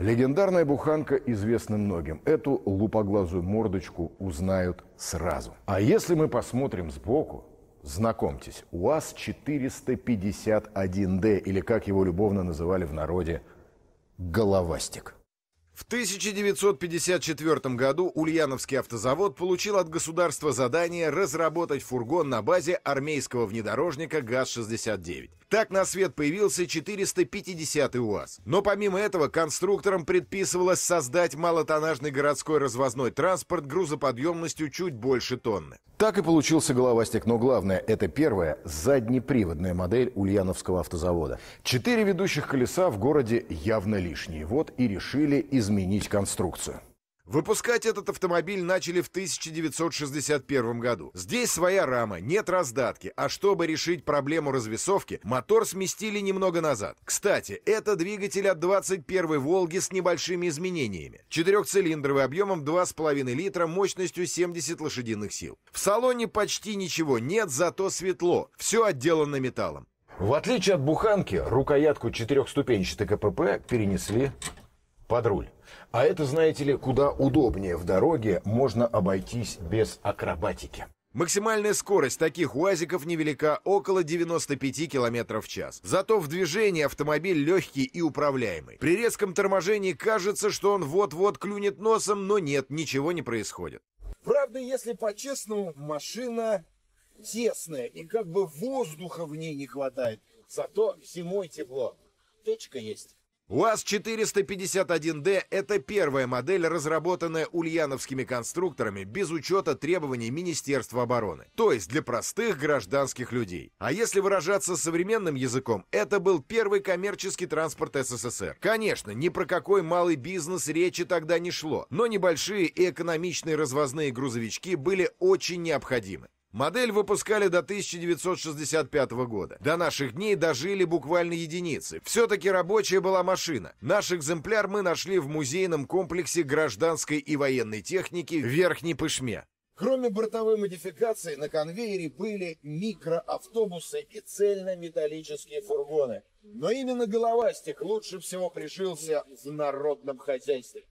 Легендарная буханка известна многим. Эту лупоглазую мордочку узнают сразу. А если мы посмотрим сбоку, знакомьтесь, УАЗ-451Д, или как его любовно называли в народе, головастик. В 1954 году Ульяновский автозавод получил от государства задание разработать фургон на базе армейского внедорожника ГАЗ-69. Так на свет появился 450 й УАЗ. Но помимо этого конструкторам предписывалось создать малотонажный городской развозной транспорт грузоподъемностью чуть больше тонны. Так и получился головастик. Но главное, это первая заднеприводная модель Ульяновского автозавода. Четыре ведущих колеса в городе явно лишние. Вот и решили из изменить конструкцию. Выпускать этот автомобиль начали в 1961 году. Здесь своя рама, нет раздатки, а чтобы решить проблему развесовки, мотор сместили немного назад. Кстати, это двигатель от 21 «Волги» с небольшими изменениями. Четырехцилиндровый объемом 2,5 литра, мощностью 70 лошадиных сил. В салоне почти ничего нет, зато светло. Все отделано металлом. В отличие от буханки, рукоятку четырехступенчатой КПП перенесли под руль. А это, знаете ли, куда удобнее в дороге, можно обойтись без акробатики. Максимальная скорость таких УАЗиков невелика, около 95 км в час. Зато в движении автомобиль легкий и управляемый. При резком торможении кажется, что он вот-вот клюнет носом, но нет, ничего не происходит. Правда, если по-честному, машина тесная, и как бы воздуха в ней не хватает. Зато зимой тепло. Течка есть. УАЗ-451D – это первая модель, разработанная ульяновскими конструкторами без учета требований Министерства обороны, то есть для простых гражданских людей. А если выражаться современным языком, это был первый коммерческий транспорт СССР. Конечно, ни про какой малый бизнес речи тогда не шло, но небольшие и экономичные развозные грузовички были очень необходимы. Модель выпускали до 1965 года. До наших дней дожили буквально единицы. Все-таки рабочая была машина. Наш экземпляр мы нашли в музейном комплексе гражданской и военной техники в Верхней Пышме. Кроме бортовой модификации, на конвейере были микроавтобусы и цельнометаллические фургоны. Но именно головастик лучше всего прижился в народном хозяйстве.